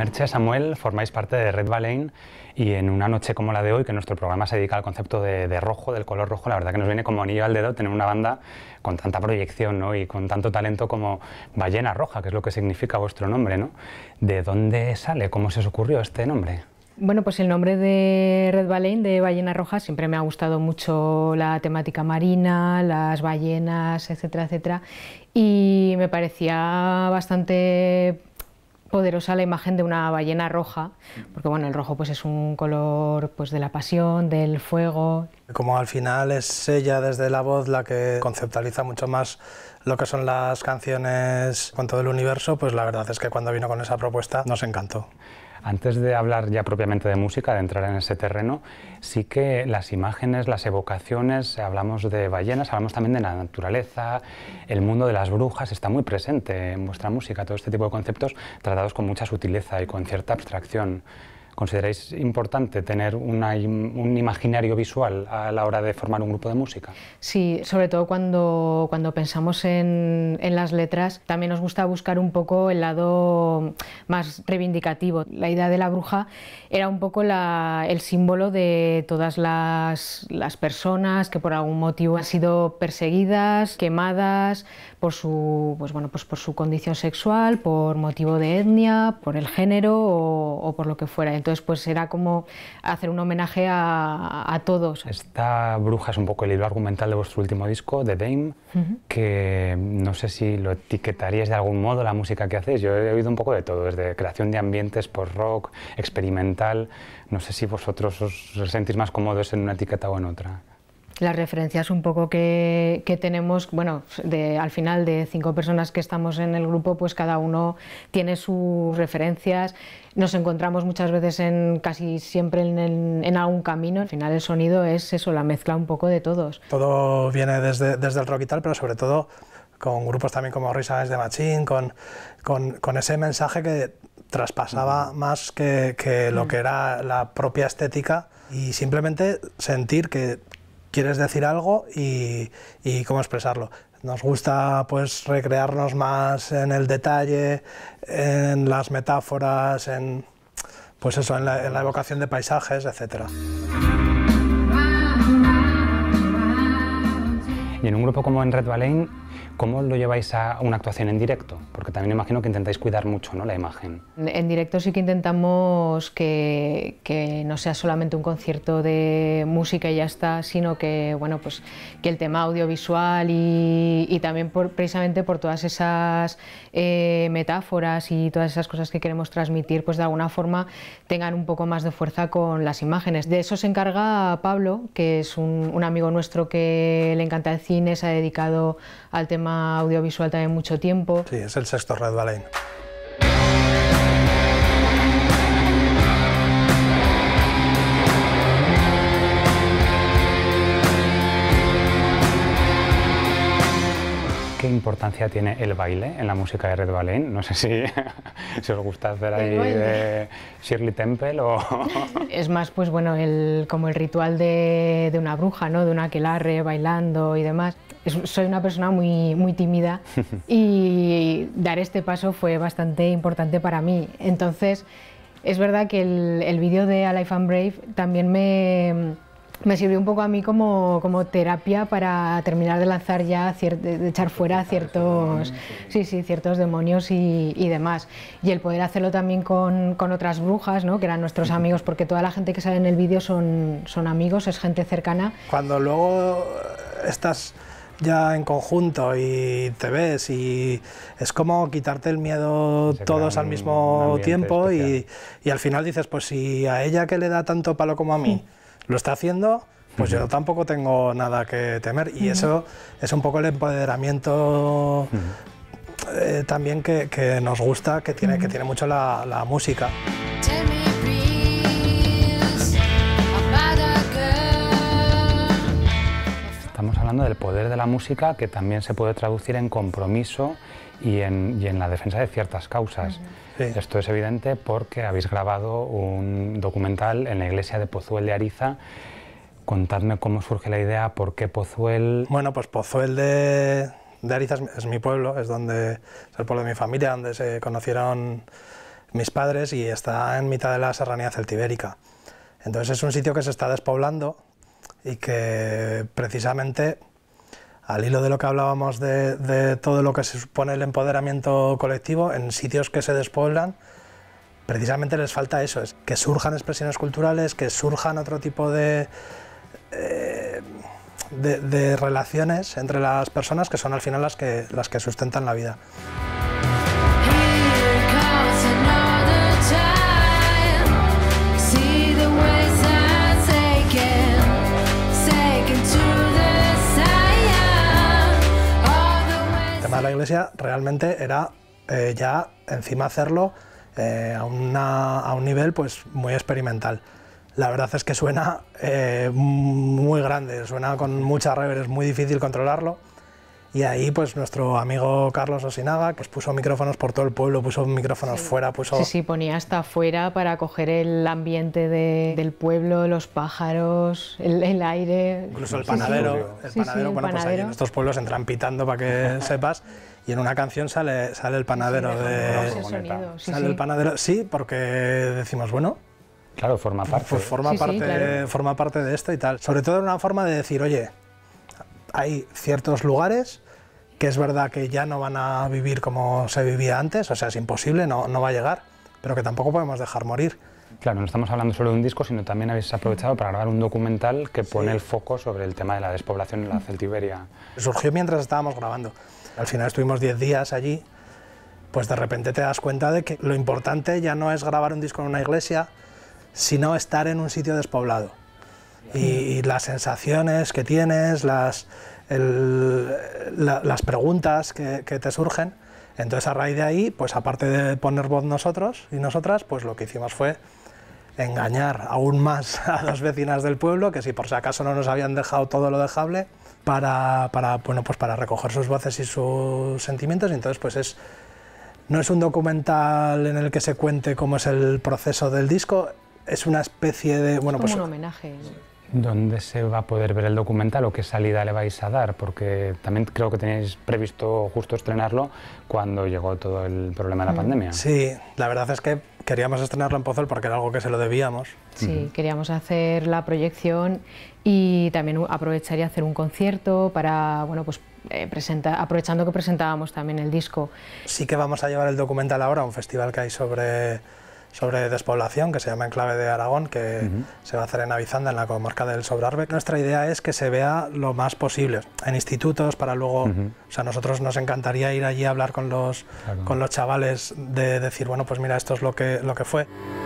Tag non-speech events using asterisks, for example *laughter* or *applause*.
Merche, Samuel, formáis parte de Red Balein y en una noche como la de hoy, que nuestro programa se dedica al concepto de, rojo, del color rojo, la verdad que nos viene como anillo al dedo tener una banda con tanta proyección y con tanto talento como Ballena Roja, que es lo que significa vuestro nombre. ¿no? ¿De dónde sale? ¿Cómo se os ocurrió este nombre? Bueno, pues el nombre de Red Baleine, de Ballena Roja, siempre me ha gustado mucho la temática marina, las ballenas, etcétera, etcétera. Y me parecía bastante poderosa la imagen de una ballena roja, porque bueno, el rojo pues es un color pues de la pasión, del fuego. Como al final es ella desde la voz la que conceptualiza mucho más lo que son las canciones con todo el universo, pues la verdad es que cuando vino con esa propuesta nos encantó. Antes de hablar ya propiamente de música, de entrar en ese terreno, sí que las imágenes, las evocaciones, hablamos de ballenas, hablamos también de la naturaleza, el mundo de las brujas está muy presente en vuestra música, todo este tipo de conceptos tratados con mucha sutileza y con cierta abstracción. ¿Consideráis importante tener un imaginario visual a la hora de formar un grupo de música? Sí, sobre todo cuando, cuando pensamos en, las letras, también nos gusta buscar un poco el lado más reivindicativo. La idea de la bruja era un poco el símbolo de todas las, personas que por algún motivo han sido perseguidas, quemadas por su, pues bueno, pues por su condición sexual, por motivo de etnia, por el género o por lo que fuera. Entonces, pues era como hacer un homenaje a, todos. Esta bruja es un poco el hilo argumental de vuestro último disco, The Dame, que no sé si lo etiquetarías de algún modo la música que hacéis. Yo he oído un poco de todo, desde creación de ambientes post rock, experimental. No sé si vosotros os sentís más cómodos en una etiqueta o en otra las referencias un poco que, que tenemos, bueno, de, al final de cinco personas que estamos en el grupo, pues cada uno tiene sus referencias. Nos encontramos muchas veces en casi siempre en, algún camino. Al final el sonido es eso, la mezcla un poco de todos. Todo viene desde, desde el rock y tal, pero sobre todo con grupos también como Risa de Machín, con, con, con ese mensaje que traspasaba más que, que, lo mm. que era la propia estética y simplemente sentir que quieres decir algo y, cómo expresarlo. Nos gusta pues recrearnos más en el detalle, en las metáforas, en pues eso, en la, evocación de paisajes, etcétera. Y en un grupo como en Red Valley ¿Cómo lo lleváis a una actuación en directo? Porque también imagino que intentáis cuidar mucho ¿no? la imagen. En directo sí que intentamos que, no sea solamente un concierto de música y ya está, sino que, bueno, pues, que el tema audiovisual y, también precisamente por todas esas eh, metáforas y todas esas cosas que queremos transmitir, pues de alguna forma tengan un poco más de fuerza con las imágenes. De eso se encarga Pablo, que es un amigo nuestro que le encanta el cine, se ha dedicado al tema audiovisual también mucho tiempo. Sí, es el sexto Red Valley. importancia tiene el baile en la música de Red Ballet? No sé si, *laughs* os gusta hacer ahí de Shirley Temple o... *laughs* Es más, pues bueno, como el ritual de, una bruja, ¿no? De una que aquelarre bailando y demás. soy una persona muy, tímida *laughs* y dar este paso fue bastante importante para mí. Entonces, es verdad que el, el vídeo de Alive and Brave también me me sirvió un poco a mí como, como terapia para terminar de lanzar ya, de echar fuera ciertos, sí, sí, ciertos demonios y, demás. Y el poder hacerlo también con, con otras brujas, ¿no? que eran nuestros amigos, porque toda la gente que sale en el vídeo son, son amigos, es gente cercana. Cuando luego estás ya en conjunto y te ves y es como quitarte el miedo todos al mismo tiempo y, y, al final dices, pues si a ella que le da tanto palo como a mí. Hmm lo está haciendo, pues yo tampoco tengo nada que temer. Y eso es un poco el empoderamiento eh, también que, nos gusta, que tiene, que tiene mucho la, música. Estamos hablando del poder de la música que también se puede traducir en compromiso y en, la defensa de ciertas causas. Esto es evidente porque habéis grabado un documental en la iglesia de Pozuel de Ariza. Contadme cómo surge la idea, por qué Pozuel. Bueno, pues Pozuel de, Ariza es, mi pueblo, es donde es el pueblo de mi familia, donde se conocieron mis padres y está en mitad de la serranía celtibérica. Entonces es un sitio que se está despoblando y que precisamente al hilo de lo que hablábamos de, todo lo que se supone el empoderamiento colectivo, en sitios que se despueblan, precisamente les falta eso, es que surjan expresiones culturales, que surjan otro tipo de, eh, de, relaciones entre las personas que son al final las que sustentan la vida. realmente era eh, ya encima hacerlo eh, a, a, un nivel pues muy experimental. La verdad es que suena eh, muy grande, suena con mucha reveres es muy difícil controlarlo. Y ahí pues nuestro amigo Carlos Osinaga, que puso micrófonos por todo el pueblo, puso micrófonos fuera, Sí, sí, ponía hasta afuera para coger el ambiente de, del pueblo, los pájaros, el, aire... Incluso el panadero, el panadero, bueno, pues ahí en estos pueblos entran pitando para que *laughs* sepas y en una canción sale, sale el panadero de... sale el panadero, sí, porque decimos, bueno... Claro, forma pues parte. forma, parte forma parte de esto y tal. Sobre todo en una forma de decir, oye, hay ciertos lugares que es verdad que ya no van a vivir como se vivía antes, o sea, es imposible, no va a llegar, pero que tampoco podemos dejar morir. Claro, no estamos hablando solo de un disco, sino también habéis aprovechado para grabar un documental que pone el foco sobre el tema de la despoblación en la celtiberia. Surgió mientras estábamos grabando. Al final estuvimos 10 días allí, pues de repente te das cuenta de que lo importante ya no es grabar un disco en una iglesia, sino estar en un sitio despoblado. Y, las sensaciones que tienes, las, las preguntas que, que te surgen. Entonces a raíz de ahí, pues aparte de poner voz nosotros y nosotras, pues lo que hicimos fue engañar aún más *laughs* a las vecinas del pueblo, que si por si acaso no nos habían dejado todo lo dejable, para, bueno, pues para recoger sus voces y sus sentimientos. Entonces, pues es, no es un documental en el que se cuente cómo es el proceso del disco, es una especie de... Bueno, es pues, un homenaje. ¿Dónde se va a poder ver el documental o qué salida le vais a dar? Porque también creo que tenéis previsto justo estrenarlo cuando llegó todo el problema de la mm. pandemia. Sí, la verdad es que queríamos estrenarlo en Pozol porque era algo que se lo debíamos. Sí, queríamos hacer la proyección y también aprovechar y hacer un concierto para, bueno, pues eh, aprovechando que presentábamos también el disco. Sí que vamos a llevar el documental ahora a un festival que hay sobre sobre despoblación que se llama Enclave de Aragón, que se va a hacer en Avizanda, en la comarca del Sobrarbe. Nuestra idea es que se vea lo más posible en institutos para luego, o sea, nosotros nos encantaría ir allí a hablar con los, con los chavales de decir, bueno, pues mira, esto es lo que, lo que fue.